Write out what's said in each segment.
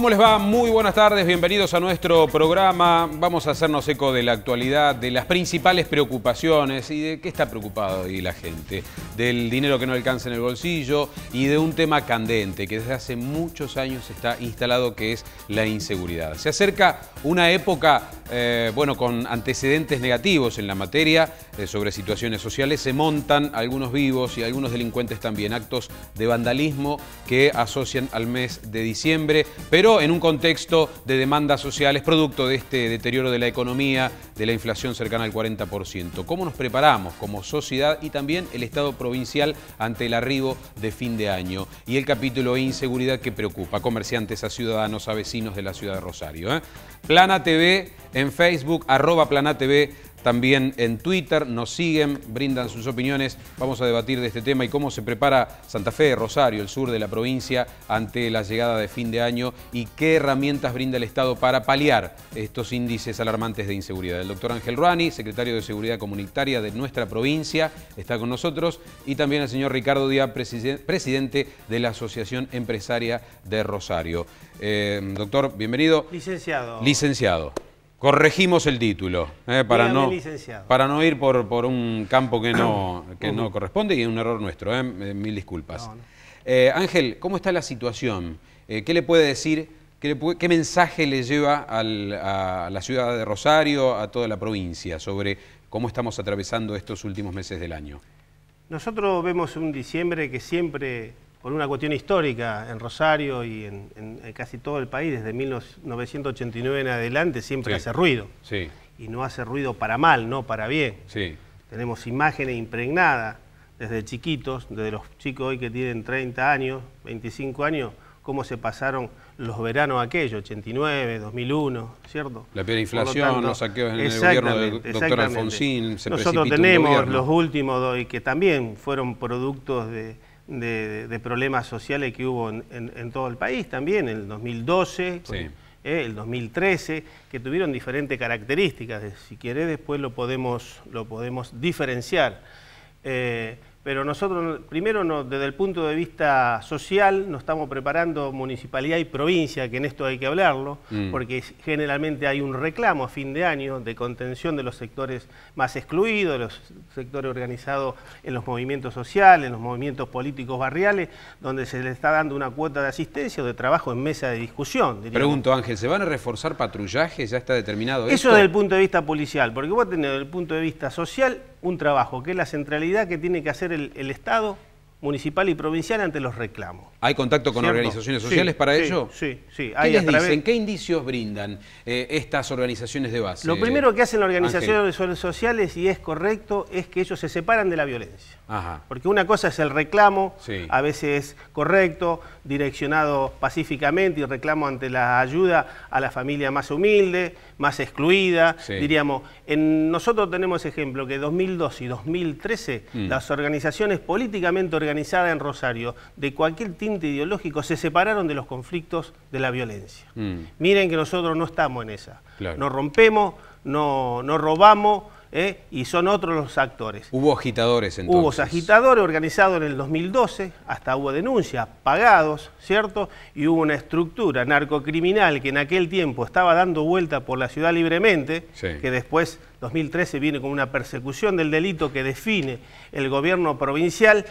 ¿Cómo les va? Muy buenas tardes, bienvenidos a nuestro programa. Vamos a hacernos eco de la actualidad, de las principales preocupaciones y de qué está preocupado hoy la gente, del dinero que no alcanza en el bolsillo y de un tema candente que desde hace muchos años está instalado que es la inseguridad. Se acerca una época, eh, bueno, con antecedentes negativos en la materia, eh, sobre situaciones sociales, se montan algunos vivos y algunos delincuentes también, actos de vandalismo que asocian al mes de diciembre, pero en un contexto de demandas sociales, producto de este deterioro de la economía, de la inflación cercana al 40%. ¿Cómo nos preparamos como sociedad y también el Estado provincial ante el arribo de fin de año? Y el capítulo de inseguridad que preocupa a comerciantes, a ciudadanos, a vecinos de la ciudad de Rosario. ¿eh? Plana TV en Facebook, arroba Plana TV también en Twitter, nos siguen, brindan sus opiniones. Vamos a debatir de este tema y cómo se prepara Santa Fe, Rosario, el sur de la provincia, ante la llegada de fin de año y qué herramientas brinda el Estado para paliar estos índices alarmantes de inseguridad. El doctor Ángel Ruani, secretario de Seguridad Comunitaria de nuestra provincia, está con nosotros y también el señor Ricardo Díaz, presidente de la Asociación Empresaria de Rosario. Eh, doctor, bienvenido. Licenciado. Licenciado. Corregimos el título, eh, para, no, para no ir por, por un campo que no, no corresponde y es un error nuestro, eh, eh, mil disculpas. Ángel, ¿cómo está la situación? ¿Qué le puede decir, qué, mensaje le lleva a la ciudad de Rosario, a toda la provincia, sobre cómo estamos atravesando estos últimos meses del año? Nosotros vemos un diciembre que siempre por una cuestión histórica en Rosario y en, casi todo el país, desde 1989 en adelante, siempre hace ruido. Sí. Y no hace ruido para mal, no para bien. Tenemos imágenes impregnadas desde chiquitos, desde los chicos hoy que tienen 30 años, 25 años, cómo se pasaron los veranos aquellos, 89, 2001, ¿cierto? La peor inflación, los saqueos en el gobierno del doctor Alfonsín, se Nosotros tenemos los últimos que también fueron productos de de, problemas sociales que hubo en, todo el país también, en el 2012, eh, el 2013, que tuvieron diferentes características. Si quiere después lo podemos, lo podemos diferenciar. Eh, pero nosotros primero no, desde el punto de vista social no estamos preparando municipalidad y provincia, que en esto hay que hablarlo, mm. porque generalmente hay un reclamo a fin de año de contención de los sectores más excluidos, los sectores organizados en los movimientos sociales, en los movimientos políticos barriales, donde se le está dando una cuota de asistencia o de trabajo en mesa de discusión. Pregunto Ángel, ¿se van a reforzar patrullajes? ¿Ya está determinado eso? Eso desde el punto de vista policial, porque vos tenés desde el punto de vista social un trabajo, que es la centralidad que tiene que hacer el, Estado municipal y provincial ante los reclamos. ¿Hay contacto con organizaciones sociales para ello? Sí, sí. Hay ¿Qué dicen? ¿Qué indicios brindan eh, estas organizaciones de base? Lo primero que hacen las ah, organizaciones sociales, y es correcto, es que ellos se separan de la violencia. Porque una cosa es el reclamo, a veces correcto, direccionado pacíficamente y reclamo ante la ayuda a la familia más humilde, más excluida. Diríamos, en, nosotros tenemos ejemplo que 2002 y 2013 mm. las organizaciones políticamente organizadas en Rosario de cualquier tinte ideológico se separaron de los conflictos de la violencia. Mm. Miren que nosotros no estamos en esa. nos rompemos, no, no robamos ¿eh? y son otros los actores. ¿Hubo agitadores entonces? Hubo agitadores organizados en el 2012, hasta hubo denuncias, pagados, ¿cierto? Y hubo una estructura narcocriminal que en aquel tiempo estaba dando vuelta por la ciudad libremente, que después, 2013, viene con una persecución del delito que define el gobierno provincial,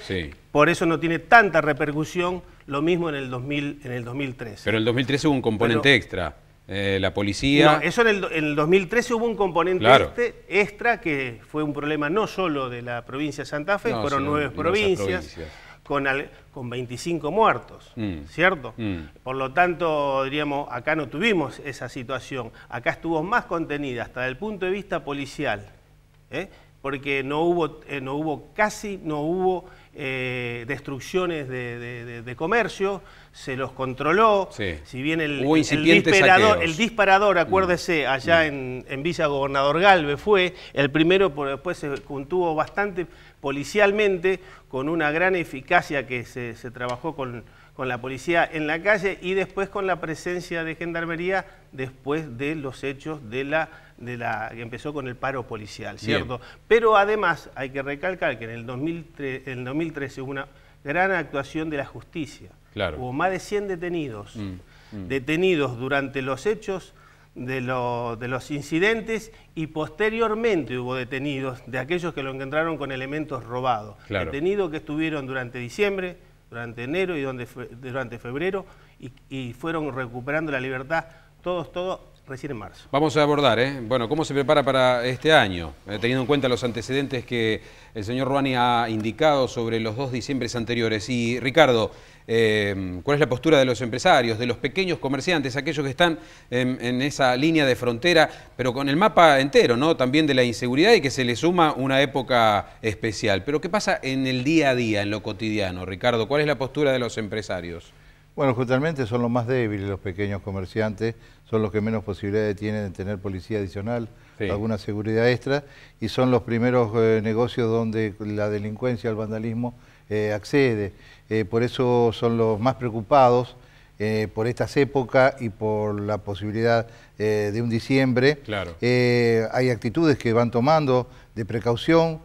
por eso no tiene tanta repercusión, lo mismo en el, 2000, en el 2013. Pero en el 2013 hubo un componente extra. Eh, la policía. No, eso en el, 2013 hubo un componente este, extra que fue un problema no solo de la provincia de Santa Fe, fueron nueve provincias, Con, con 25 muertos, mm. ¿cierto? Mm. Por lo tanto, diríamos, acá no tuvimos esa situación, acá estuvo más contenida hasta el punto de vista policial, ¿eh? porque no hubo, eh, no hubo casi, no hubo eh, destrucciones de, comercio, se los controló. Si bien el, el, disparador, acuérdese, mm. allá mm. en, en, Villa Gobernador Galve fue el primero, pero después se contuvo bastante policialmente, con una gran eficacia que se, trabajó con, con la policía en la calle y después con la presencia de gendarmería después de los hechos de la, de la que empezó con el paro policial, ¿cierto? Pero además hay que recalcar que en el, 2003, en 2013 hubo una gran actuación de la justicia. Hubo más de 100 detenidos. Mm, mm. Detenidos durante los hechos de, lo, de, los incidentes y posteriormente hubo detenidos de aquellos que lo encontraron con elementos robados. Detenidos que estuvieron durante diciembre, durante enero y donde durante febrero y, y, fueron recuperando la libertad todos, todos recién en marzo. Vamos a abordar, ¿eh? Bueno, ¿cómo se prepara para este año? Eh, teniendo en cuenta los antecedentes que el señor Ruani ha indicado sobre los dos diciembres anteriores. Y Ricardo, em, ¿cuál es la postura de los empresarios, de los pequeños comerciantes, aquellos que están en, en, esa línea de frontera, pero con el mapa entero, ¿no? También de la inseguridad y que se le suma una época especial. Pero ¿qué pasa en el día a día, en lo cotidiano, Ricardo? ¿Cuál es la postura de los empresarios? Bueno, justamente son los más débiles los pequeños comerciantes, son los que menos posibilidades tienen de tener policía adicional, alguna seguridad extra, y son los primeros eh, negocios donde la delincuencia, el vandalismo eh, accede. Eh, por eso son los más preocupados por estas épocas y por la posibilidad de un diciembre. Claro. hay actitudes que van tomando de precaución,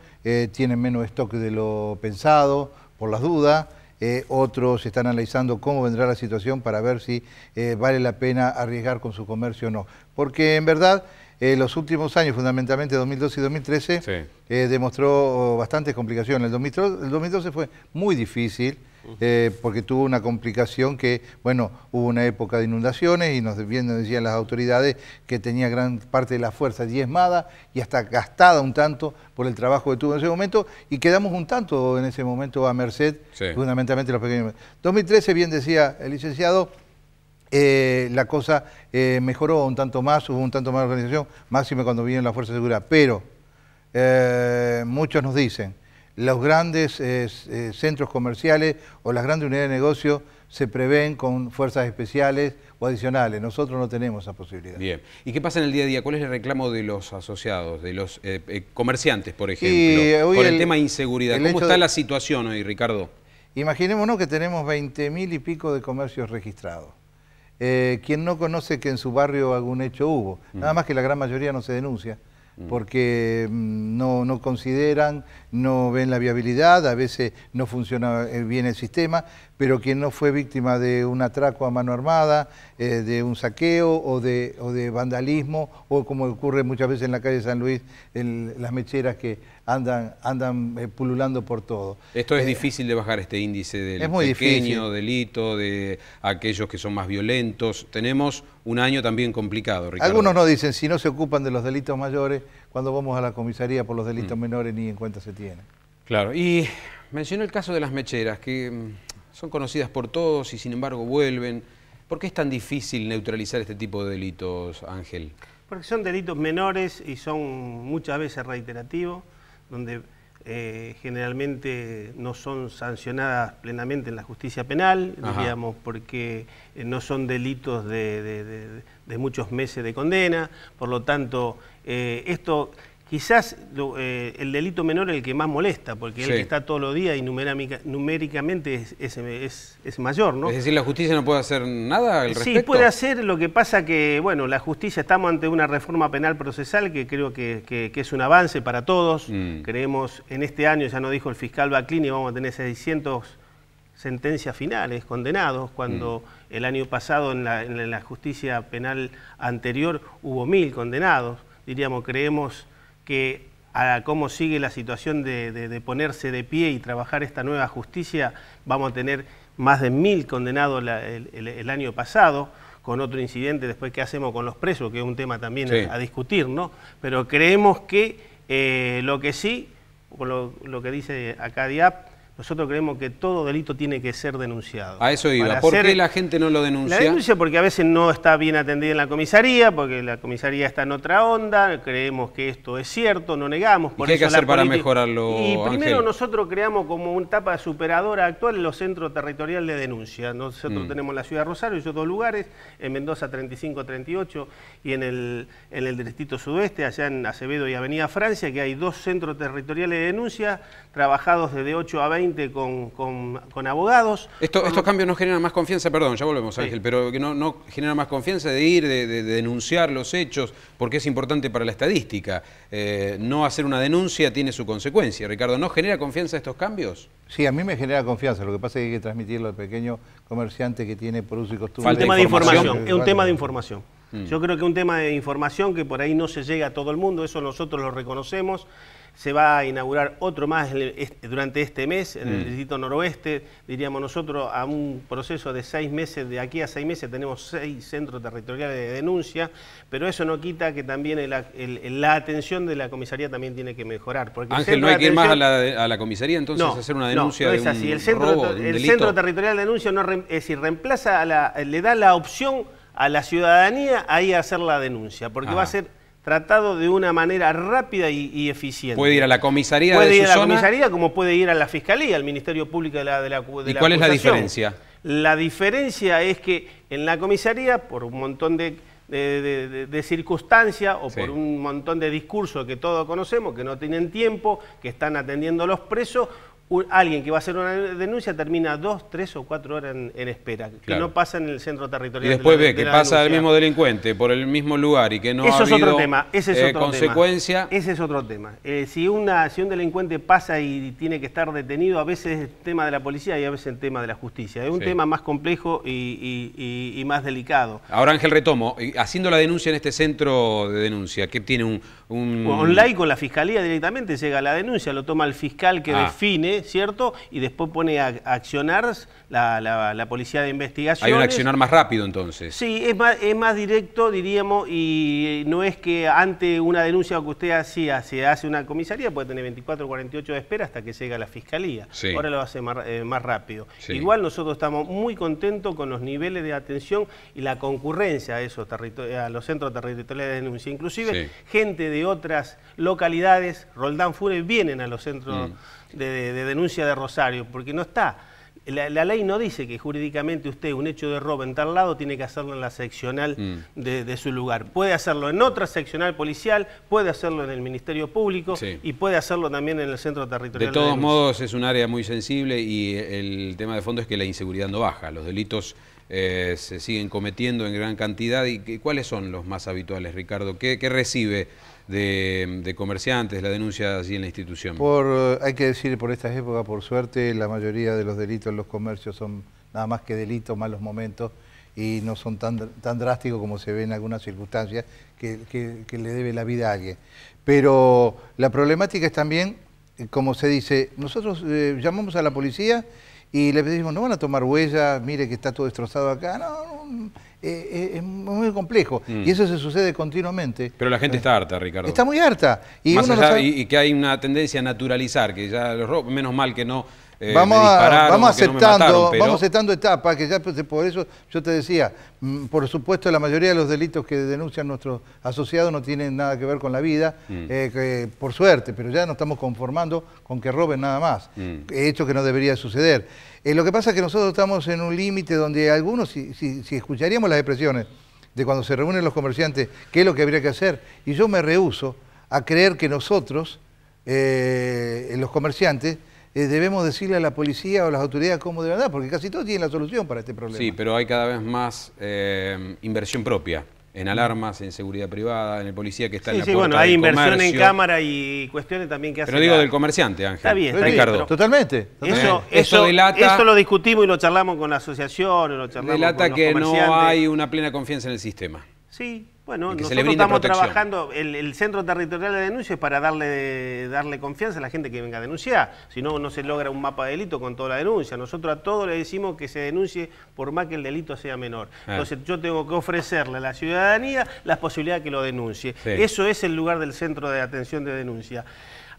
tienen menos stock de lo pensado, por las dudas. Eh, otros están analizando cómo vendrá la situación para ver si eh, vale la pena arriesgar con su comercio o no. Porque en verdad... Eh, los últimos años, fundamentalmente 2012 y 2013, eh, demostró oh, bastantes complicaciones. El 2012, fue muy difícil eh, porque tuvo una complicación que, bueno, hubo una época de inundaciones y nos, decían las autoridades que tenía gran parte de la fuerza diezmada y hasta gastada un tanto por el trabajo que tuvo en ese momento y quedamos un tanto en ese momento a merced, fundamentalmente los pequeños. 2013, bien decía el licenciado, eh, la cosa eh, mejoró un tanto más, hubo un tanto más organización, máxime cuando vienen las fuerzas de seguridad. Pero eh, muchos nos dicen, los grandes centros comerciales o las grandes unidades de negocio se prevén con fuerzas especiales o adicionales. Nosotros no tenemos esa posibilidad. Bien. ¿Y qué pasa en el día a día? ¿Cuál es el reclamo de los asociados, de los comerciantes, por ejemplo, por el, tema de inseguridad? ¿Cómo está la situación hoy, Ricardo? Imaginémonos que tenemos 20 mil y pico de comercios registrados eh, quien no conoce que en su barrio algún hecho hubo. Mm. Nada más que la gran mayoría no se denuncia mm. porque mm, no, no, consideran, no ven la viabilidad, a veces no funciona eh, bien el sistema, pero quien no fue víctima de un atraco a mano armada, eh, de un saqueo o de, de, vandalismo, o como ocurre muchas veces en la calle San Luis, las mecheras que andan, andan eh, pululando por todo. Esto es eh, difícil de bajar este índice del muy pequeño delito, de aquellos que son más violentos. Tenemos un año también complicado, Ricardo. Algunos nos dicen, si no se ocupan de los delitos mayores, cuando vamos a la comisaría por los delitos mm. menores ni en cuenta se tiene. Claro, y mencionó el caso de las mecheras, que mm, son conocidas por todos y sin embargo vuelven. ¿Por qué es tan difícil neutralizar este tipo de delitos, Ángel? Porque son delitos menores y son muchas veces reiterativos, donde eh, generalmente no son sancionadas plenamente en la justicia penal, digamos porque eh, no son delitos de, muchos meses de condena, por lo tanto, eh, esto quizás eh, el delito menor es el que más molesta, porque él está todos los días y numéricamente es, mayor, ¿no? Es decir, la justicia no puede hacer nada al respecto. Sí, puede hacer, lo que pasa que, bueno, la justicia, estamos ante una reforma penal procesal que creo que, es un avance para todos. Mm. Creemos, en este año, ya nos dijo el fiscal Baclini, vamos a tener 600 sentencias finales, condenados, cuando mm. el año pasado en la, en la justicia penal anterior hubo mil condenados. Diríamos, creemos que a cómo sigue la situación de, ponerse de pie y trabajar esta nueva justicia, vamos a tener más de mil condenados el, año pasado, con otro incidente después qué hacemos con los presos, que es un tema también a, discutir, ¿no? Pero creemos que eh, lo que sí, lo, lo que dice acá DIAP, nosotros creemos que todo delito tiene que ser denunciado. A eso iba. ¿Por qué la gente no lo denuncia? La denuncia porque a veces no está bien atendida en la comisaría, porque la comisaría está en otra onda, creemos que esto es cierto, no negamos. ¿Qué hay que hacer para mejorarlo, Y primero nosotros creamos como un tapa superadora actual los centros territoriales de denuncia. Nosotros mm. tenemos la ciudad de Rosario, esos dos lugares, en Mendoza 35-38 y en el, en el Distrito Sudeste, allá en Acevedo y Avenida Francia, que hay dos centros territoriales de denuncia trabajados desde 8 a 20 con, abogados. Estos cambios no generan más confianza, perdón, ya volvemos Ángel, pero no, no genera más confianza de ir, de, denunciar los hechos, porque es importante para la estadística. Eh, no hacer una denuncia tiene su consecuencia. Ricardo, ¿no genera confianza estos cambios? Sí, a mí me genera confianza, lo que pasa es que hay que transmitirlo al pequeño comerciante que tiene por uso y costumbre. información, es un tema de información. Mm. Yo creo que es un tema de información que por ahí no se llega a todo el mundo, eso nosotros lo reconocemos se va a inaugurar otro más durante este mes en el mm. distrito noroeste, diríamos nosotros, a un proceso de seis meses, de aquí a seis meses tenemos seis centros territoriales de denuncia, pero eso no quita que también la atención de la comisaría también tiene que mejorar. Porque Ángel, ¿no hay que ir más a la, comisaría entonces a hacer una denuncia no, es así. el centro, el centro territorial de denuncia no reemplaza, le da la opción a la ciudadanía ahí a hacer la denuncia, porque va a ah. ser tratado de una manera rápida y, eficiente. Puede ir a la comisaría puede ir a la comisaría como puede ir a la fiscalía, al Ministerio Público de la de ¿Y cuál es la diferencia? La diferencia es que en la comisaría, por un montón de, circunstancias o por un montón de discursos que todos conocemos, que no tienen tiempo, que están atendiendo a los presos, alguien que va a hacer una denuncia termina dos, tres o cuatro horas en, espera, que no pasa en el centro territorial. Y después de ve que pasa el mismo delincuente por el mismo lugar y que no Eso ha es otro tema. Ese es eh, otro consecuencia. Ese es otro tema. Eh, si, una, si un delincuente pasa y tiene que estar detenido, a veces es tema de la policía y a veces es tema de la justicia. Es un tema más complejo y, más delicado. Ahora Ángel Retomo, eh, haciendo la denuncia en este centro de denuncia, que tiene un, un... Online con la fiscalía directamente llega la denuncia, lo toma el fiscal que ah. define, ¿cierto? Y después pone a accionar la, policía de investigación. Hay un accionar más rápido entonces. Sí, es más, directo, diríamos, y no es que ante una denuncia que usted hacía se hace una comisaría, puede tener 24 o 48 de espera hasta que llega la fiscalía. Ahora lo hace más, eh, rápido. Igual nosotros estamos muy contentos con los niveles de atención y la concurrencia a esos a los centros territoriales de denuncia. Inclusive gente de otras localidades, Roldán Fure, vienen a los centros mm. de, denuncia de Rosario, porque no está. La, ley no dice que jurídicamente usted un hecho de robo en tal lado tiene que hacerlo en la seccional mm. de, su lugar. Puede hacerlo en otra seccional policial, puede hacerlo en el Ministerio Público y puede hacerlo también en el Centro Territorial. De todos modos es un área muy sensible y el tema de fondo es que la inseguridad no baja. Los delitos eh, se siguen cometiendo en gran cantidad. ¿Y, cuáles son los más habituales, Ricardo? ¿Qué, recibe de, comerciantes la denuncia allí en la institución? Eh, hay que decir, por estas épocas, por suerte, la mayoría de los delitos en los comercios son nada más que delitos, malos momentos, y no son tan, tan drásticos como se ve en algunas circunstancias que, le debe la vida a alguien. Pero la problemática es también, eh, como se dice, nosotros llamamos a la policía y le pedimos, no van a tomar huella, mire que está todo destrozado acá. No, mm, eh, eh, es muy complejo. Mm. Y eso se sucede continuamente. Pero la gente está harta, Ricardo. Está muy harta. Y, Más allá, que hay una tendencia a naturalizar, que ya los robos, menos mal que no eh, vamos, a, vamos, aceptando, aceptando etapas, que ya pues, por eso yo te decía, mm, por supuesto la mayoría de los delitos que denuncian nuestros asociados no tienen nada que ver con la vida, mm. eh, por suerte, pero ya no estamos conformando con que roben nada más, mm. Esto que no debería suceder. Eh, lo que pasa es que nosotros estamos en un límite donde algunos, si, si, escucharíamos las expresiones de cuando se reúnen los comerciantes, qué es lo que habría que hacer, y yo me rehuso a creer que nosotros, los comerciantes, eh, debemos decirle a la policía o a las autoridades cómo de verdad porque casi todos tienen la solución para este problema. Sí, pero hay cada vez más eh, inversión propia en alarmas, en seguridad privada, en el policía que está en la sí, bueno, hay inversión en cámara y cuestiones también que hacen. Pero digo del comerciante, Ángel. Está bien, Ricardo. totalmente. Eso, eso, delata, eso, lo discutimos y lo charlamos con la asociación, lo charlamos con los que no hay una plena confianza en el sistema. Sí, bueno, nosotros estamos trabajando, el, Centro Territorial de Denuncia es para darle, darle confianza a la gente que venga a denunciar, si no, no se logra un mapa de delito con toda la denuncia, nosotros a todos le decimos que se denuncie por más que el delito sea menor, ah. entonces yo tengo que ofrecerle a la ciudadanía las posibilidades que lo denuncie, eso es el lugar del Centro de Atención de Denuncia.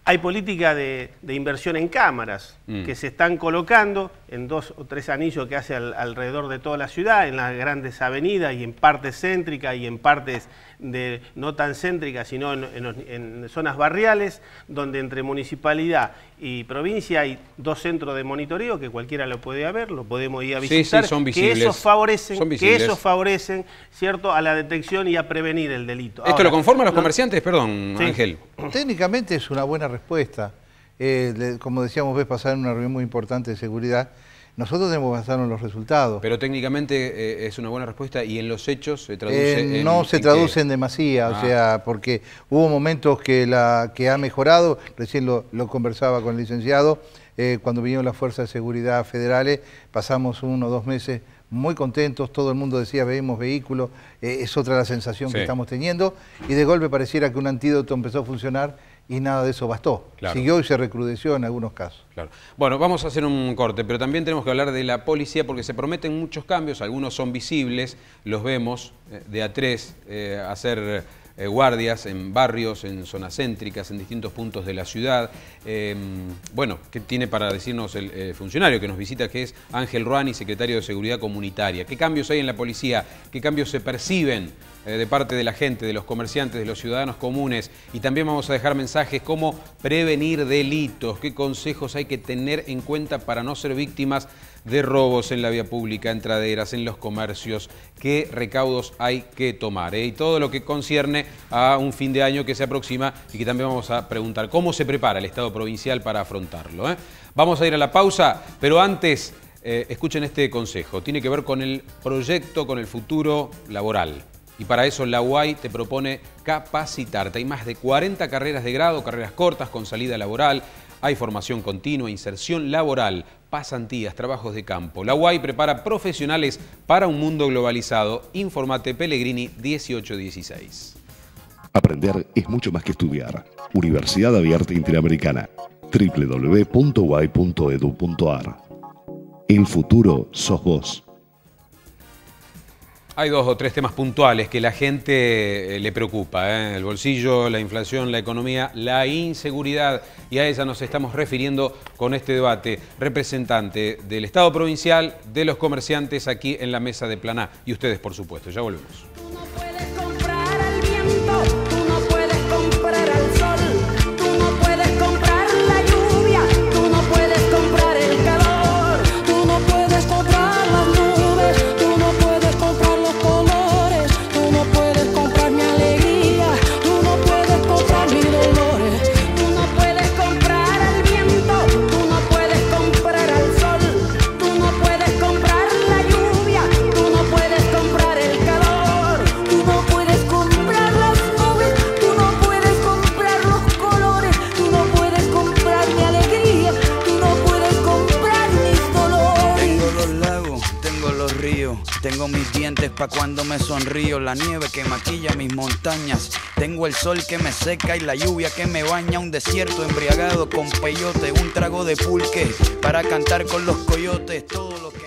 Hay política de, inversión en cámaras mm. que se están colocando en dos o tres anillos que hace alrededor de toda la ciudad, en las grandes avenidas y en partes céntricas y en partes no tan céntricas, sino en, zonas barriales, donde entre municipalidad y provincia hay dos centros de monitoreo que cualquiera lo puede ver, lo podemos ir a visitar, sí, sí, son visibles. que esos favorecen, que favorecen, cierto, a la detección y a prevenir el delito. Esto lo conforman los comerciantes, perdón, Ángel. Técnicamente es una buena respuesta. Eh, como decíamos, ves pasar en una reunión muy importante de seguridad nosotros tenemos que en los resultados. Pero técnicamente eh, es una buena respuesta y en los hechos se traduce. Eh, no se traducen traduce o ah. sea, porque hubo momentos que, ha mejorado, recién lo, conversaba con el licenciado, eh, cuando vinieron las fuerzas de seguridad federales, pasamos uno o dos meses muy contentos, todo el mundo decía, vemos vehículos, es otra la sensación que estamos teniendo, y de golpe pareciera que un antídoto empezó a funcionar y nada de eso bastó. Siguió y se recrudeció en algunos casos. Claro. Bueno, vamos a hacer un corte, pero también tenemos que hablar de la policía porque se prometen muchos cambios, algunos son visibles, los vemos eh, de a tres eh, hacer eh, guardias en barrios, en zonas céntricas, en distintos puntos de la ciudad. Em, bueno, ¿qué tiene para decirnos el eh, funcionario que nos visita, que es Ángel Ruani, secretario de Seguridad Comunitaria? ¿Qué cambios hay en la policía? ¿Qué cambios se perciben eh, de parte de la gente, de los comerciantes, de los ciudadanos comunes? Y también vamos a dejar mensajes ¿cómo prevenir delitos, qué consejos hay que tener en cuenta para no ser víctimas de robos en la vía pública, entraderas, en los comercios, qué recaudos hay que tomar. Eh? Y todo lo que concierne a un fin de año que se aproxima y que también vamos a preguntar cómo se prepara el Estado provincial para afrontarlo. Eh? Vamos a ir a la pausa, pero antes eh, escuchen este consejo. Tiene que ver con el proyecto, con el futuro laboral. Y para eso la UAI te propone capacitarte. Hay más de 40 carreras de grado, carreras cortas con salida laboral. Hay formación continua, inserción laboral, pasantías, trabajos de campo. La UAI prepara profesionales para un mundo globalizado. Informate Pellegrini 1816. Aprender es mucho más que estudiar. Universidad Abierta Interamericana. www.uai.edu.ar El futuro sos vos. Hay dos o tres temas puntuales que la gente eh, le preocupa, ¿eh? el bolsillo, la inflación, la economía, la inseguridad, y a ella nos estamos refiriendo con este debate. Representante del Estado provincial, de los comerciantes aquí en la mesa de A. y ustedes por supuesto, ya volvemos. pa' cuando me sonrío, la nieve que maquilla mis montañas. Tengo el sol que me seca y la lluvia que me baña, un desierto embriagado con peyote, un trago de pulque para cantar con los coyotes, todo lo que